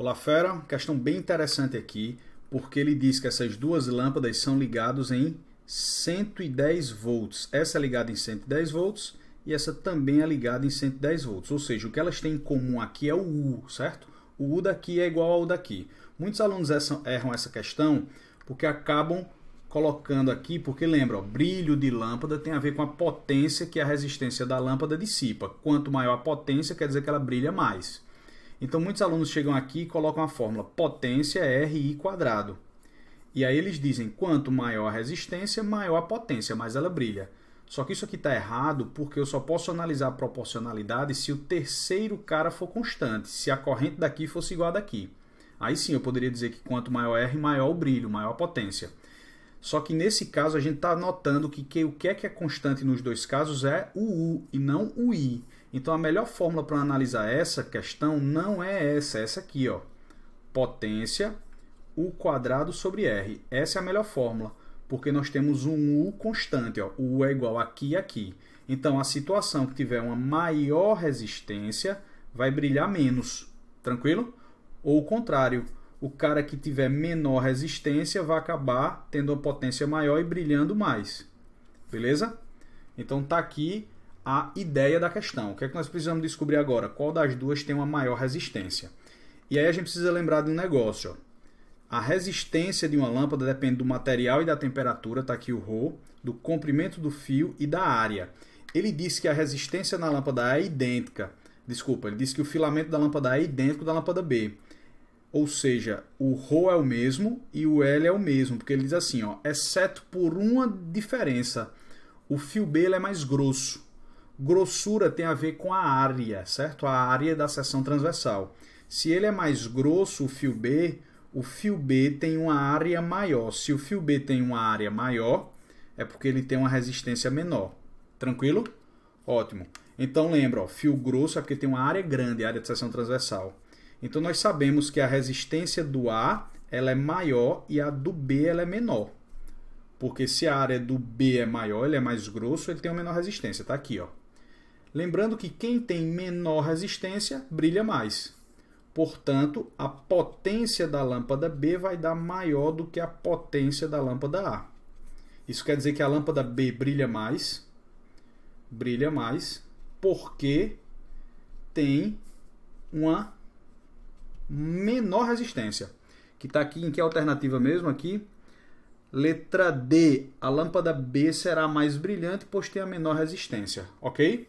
Olá, fera. Questão bem interessante aqui, porque ele diz que essas duas lâmpadas são ligadas em 110 volts. Essa é ligada em 110 volts e essa também é ligada em 110 volts. Ou seja, o que elas têm em comum aqui é o U, certo? O U daqui é igual ao daqui. Muitos alunos erram essa questão porque acabam colocando aqui, porque lembra, ó, brilho de lâmpada tem a ver com a potência que a resistência da lâmpada dissipa. Quanto maior a potência, quer dizer que ela brilha mais. Então muitos alunos chegam aqui e colocam a fórmula potência RI quadrado. E aí eles dizem quanto maior a resistência, maior a potência, mais ela brilha. Só que isso aqui está errado porque eu só posso analisar a proporcionalidade se o terceiro cara for constante, se a corrente daqui fosse igual a daqui. Aí sim eu poderia dizer que quanto maior R, maior o brilho, maior a potência. Só que nesse caso a gente está notando que, que o que é que é constante nos dois casos é o U e não o I. Então a melhor fórmula para analisar essa questão não é essa, é essa aqui, ó. Potência U quadrado sobre R. Essa é a melhor fórmula, porque nós temos um U constante, ó. O U é igual aqui e aqui. Então a situação que tiver uma maior resistência vai brilhar menos, tranquilo? Ou o contrário, o cara que tiver menor resistência vai acabar tendo uma potência maior e brilhando mais. Beleza? Então tá aqui a ideia da questão. O que é que nós precisamos descobrir agora? Qual das duas tem uma maior resistência? E aí a gente precisa lembrar de um negócio. Ó. A resistência de uma lâmpada depende do material e da temperatura, está aqui o ρ, do comprimento do fio e da área. Ele disse que a resistência na lâmpada A é idêntica. Desculpa, ele disse que o filamento da lâmpada A é idêntico da lâmpada B. Ou seja, o ρ é o mesmo e o L é o mesmo, porque ele diz assim, ó, exceto por uma diferença. O fio B é mais grosso. Grossura tem a ver com a área, certo? A área da seção transversal. Se ele é mais grosso, o fio B, o fio B tem uma área maior. Se o fio B tem uma área maior, é porque ele tem uma resistência menor. Tranquilo? Ótimo. Então lembra, ó, fio grosso é porque tem uma área grande, área de seção transversal. Então nós sabemos que a resistência do A ela é maior e a do B ela é menor. Porque se a área do B é maior, ele é mais grosso, ele tem uma menor resistência. Está aqui, ó. Lembrando que quem tem menor resistência brilha mais. Portanto, a potência da lâmpada B vai dar maior do que a potência da lâmpada A. Isso quer dizer que a lâmpada B brilha mais, brilha mais, porque tem uma menor resistência. Que está aqui em que alternativa mesmo? Aqui. Letra D. A lâmpada B será mais brilhante, pois tem a menor resistência. Ok?